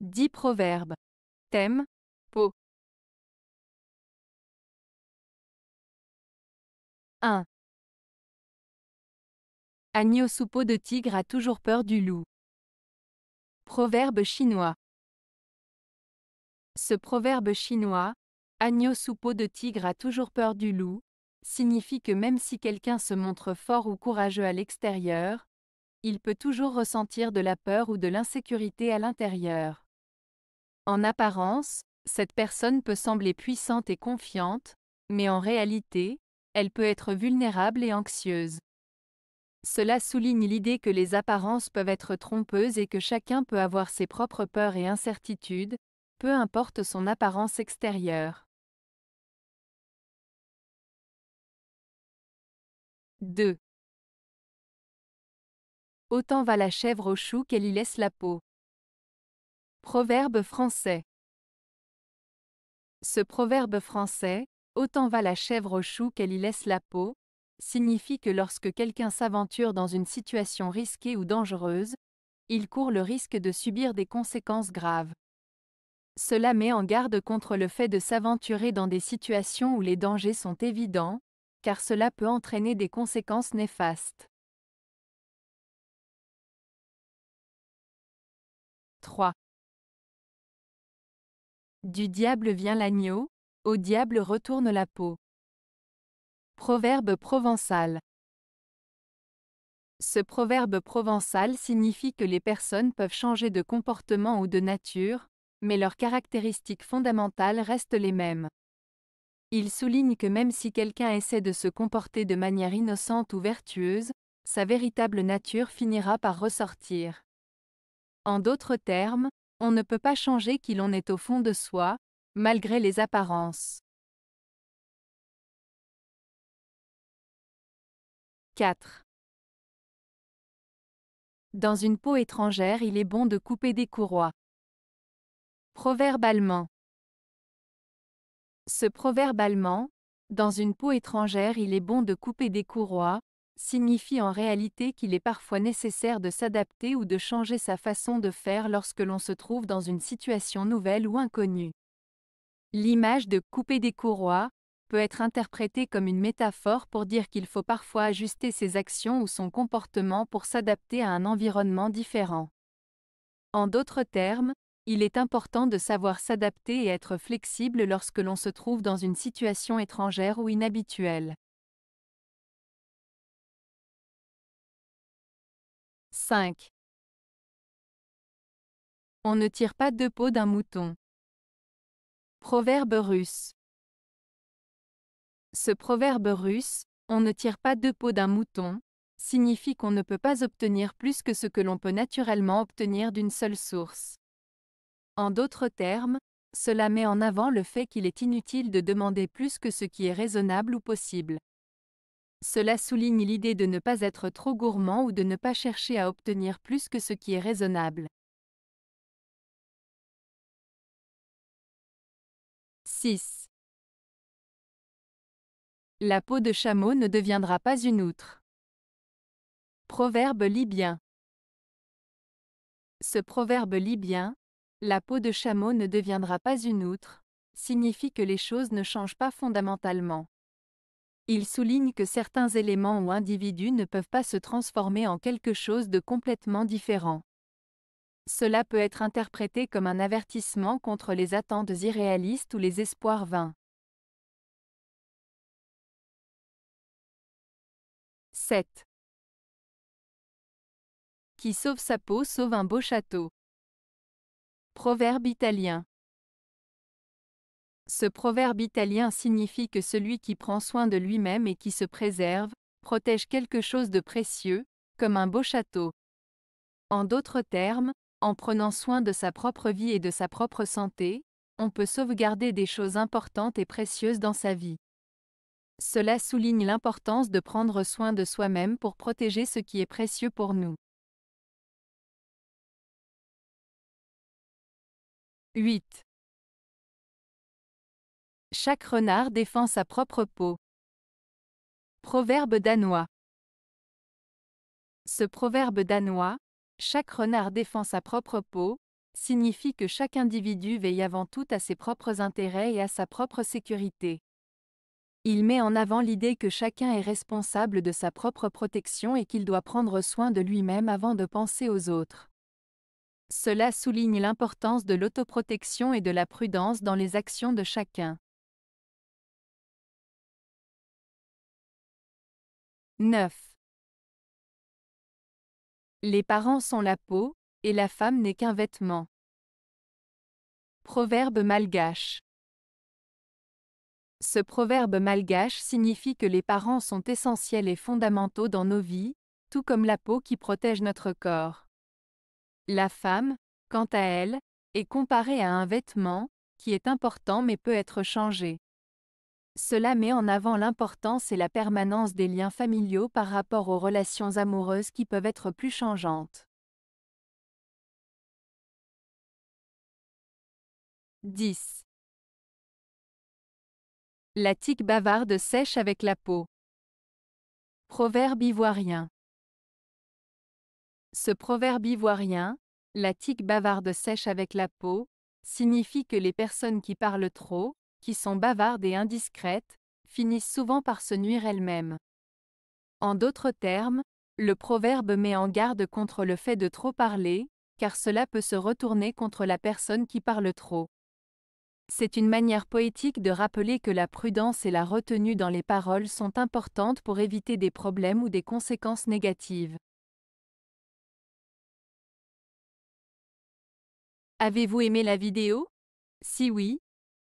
10 proverbes. Thème Peau. 1. Agneau sous peau de tigre a toujours peur du loup. Proverbe chinois. Ce proverbe chinois, agneau sous peau de tigre a toujours peur du loup, signifie que même si quelqu'un se montre fort ou courageux à l'extérieur, il peut toujours ressentir de la peur ou de l'insécurité à l'intérieur. En apparence, cette personne peut sembler puissante et confiante, mais en réalité, elle peut être vulnérable et anxieuse. Cela souligne l'idée que les apparences peuvent être trompeuses et que chacun peut avoir ses propres peurs et incertitudes, peu importe son apparence extérieure. 2. Autant va la chèvre au chou qu'elle y laisse la peau. Proverbe français. Ce proverbe français, Autant va la chèvre au chou qu'elle y laisse la peau, signifie que lorsque quelqu'un s'aventure dans une situation risquée ou dangereuse, il court le risque de subir des conséquences graves. Cela met en garde contre le fait de s'aventurer dans des situations où les dangers sont évidents, car cela peut entraîner des conséquences néfastes. 3. Du diable vient l'agneau, au diable retourne la peau. Proverbe provençal. Ce proverbe provençal signifie que les personnes peuvent changer de comportement ou de nature, mais leurs caractéristiques fondamentales restent les mêmes. Il souligne que même si quelqu'un essaie de se comporter de manière innocente ou vertueuse, sa véritable nature finira par ressortir. En d'autres termes, on ne peut pas changer qui l'on est au fond de soi, malgré les apparences. 4. Dans une peau étrangère il est bon de couper des courroies. Proverbe allemand. Ce proverbe allemand, dans une peau étrangère il est bon de couper des courroies, signifie en réalité qu'il est parfois nécessaire de s'adapter ou de changer sa façon de faire lorsque l'on se trouve dans une situation nouvelle ou inconnue. L'image de couper des courroies peut être interprétée comme une métaphore pour dire qu'il faut parfois ajuster ses actions ou son comportement pour s'adapter à un environnement différent. En d'autres termes, il est important de savoir s'adapter et être flexible lorsque l'on se trouve dans une situation étrangère ou inhabituelle. 5. On ne tire pas deux peaux d'un mouton. Proverbe russe. Ce proverbe russe, on ne tire pas deux peaux d'un mouton, signifie qu'on ne peut pas obtenir plus que ce que l'on peut naturellement obtenir d'une seule source. En d'autres termes, cela met en avant le fait qu'il est inutile de demander plus que ce qui est raisonnable ou possible. Cela souligne l'idée de ne pas être trop gourmand ou de ne pas chercher à obtenir plus que ce qui est raisonnable. « 6. La peau de chameau ne deviendra pas une outre. Proverbe libyen. Ce proverbe libyen, la peau de chameau ne deviendra pas une outre, signifie que les choses ne changent pas fondamentalement. Il souligne que certains éléments ou individus ne peuvent pas se transformer en quelque chose de complètement différent. Cela peut être interprété comme un avertissement contre les attentes irréalistes ou les espoirs vains. 7. Qui sauve sa peau sauve un beau château. Proverbe italien. Ce proverbe italien signifie que celui qui prend soin de lui-même et qui se préserve, protège quelque chose de précieux, comme un beau château. En d'autres termes, en prenant soin de sa propre vie et de sa propre santé, on peut sauvegarder des choses importantes et précieuses dans sa vie. Cela souligne l'importance de prendre soin de soi-même pour protéger ce qui est précieux pour nous. 8. Chaque renard défend sa propre peau. Proverbe danois. Ce proverbe danois, chaque renard défend sa propre peau, signifie que chaque individu veille avant tout à ses propres intérêts et à sa propre sécurité. Il met en avant l'idée que chacun est responsable de sa propre protection et qu'il doit prendre soin de lui-même avant de penser aux autres. Cela souligne l'importance de l'autoprotection et de la prudence dans les actions de chacun. 9. Les parents sont la peau, et la femme n'est qu'un vêtement. Proverbe malgache. Ce proverbe malgache signifie que les parents sont essentiels et fondamentaux dans nos vies, tout comme la peau qui protège notre corps. La femme, quant à elle, est comparée à un vêtement, qui est important mais peut être changé. Cela met en avant l'importance et la permanence des liens familiaux par rapport aux relations amoureuses qui peuvent être plus changeantes. 10. La tique bavarde sèche avec la peau. Proverbe ivoirien. Ce proverbe ivoirien, la tique bavarde sèche avec la peau, signifie que les personnes qui parlent trop, qui sont bavardes et indiscrètes, finissent souvent par se nuire elles-mêmes. En d'autres termes, le proverbe met en garde contre le fait de trop parler, car cela peut se retourner contre la personne qui parle trop. C'est une manière poétique de rappeler que la prudence et la retenue dans les paroles sont importantes pour éviter des problèmes ou des conséquences négatives. Avez-vous aimé la vidéo Si oui,